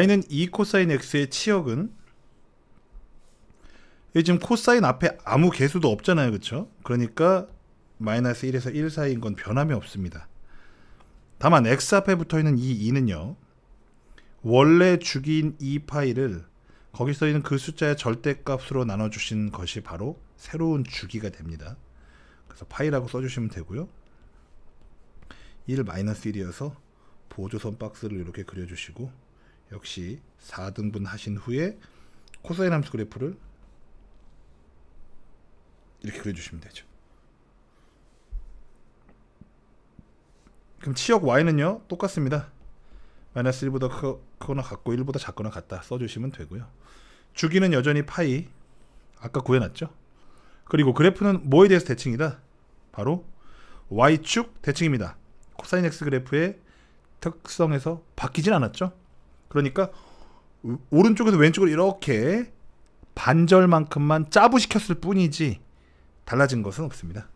y는 e 코사인 x의 치역은 지금 코사인 앞에 아무 개수도 없잖아요 그렇죠 그러니까 마이너스 1에서 1 사이인 건 변함이 없습니다 다만 x 앞에 붙어있는 이 2는요 원래 주기인 2파이를 e 거기 써있는 그 숫자의 절대값으로 나눠주신 것이 바로 새로운 주기가 됩니다 그래서 파이라고 써주시면 되고요 1 마이너스 1이어서 보조선 박스를 이렇게 그려주시고 역시 4등분 하신 후에 코사인 함수 그래프를 이렇게 그려주시면 되죠. 그럼 치역 y는요 똑같습니다. 마이너스 1보다 크, 거나 같고 1보다 작거나 같다 써주시면 되고요. 주기는 여전히 파이 아까 구해놨죠. 그리고 그래프는 뭐에 대해서 대칭이다? 바로 y축 대칭입니다. 코사인 x 그래프의 특성에서 바뀌진 않았죠. 그러니까 오른쪽에서 왼쪽으로 이렇게 반절만큼만 짜부시켰을 뿐이지 달라진 것은 없습니다.